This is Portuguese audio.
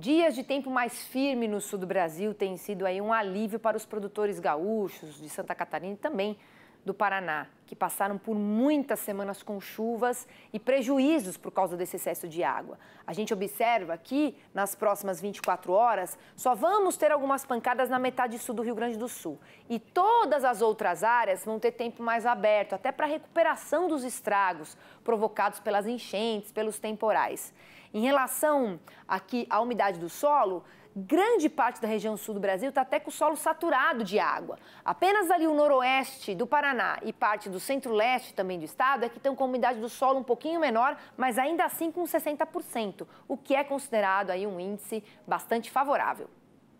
Dias de tempo mais firme no sul do Brasil têm sido aí um alívio para os produtores gaúchos de Santa Catarina e também do Paraná que passaram por muitas semanas com chuvas e prejuízos por causa desse excesso de água. A gente observa que, nas próximas 24 horas, só vamos ter algumas pancadas na metade sul do Rio Grande do Sul. E todas as outras áreas vão ter tempo mais aberto, até para recuperação dos estragos provocados pelas enchentes, pelos temporais. Em relação aqui à umidade do solo, grande parte da região sul do Brasil está até com o solo saturado de água. Apenas ali o noroeste do Paraná e parte do do centro-leste também do estado é que tem uma umidade do solo um pouquinho menor, mas ainda assim com 60%, o que é considerado aí um índice bastante favorável.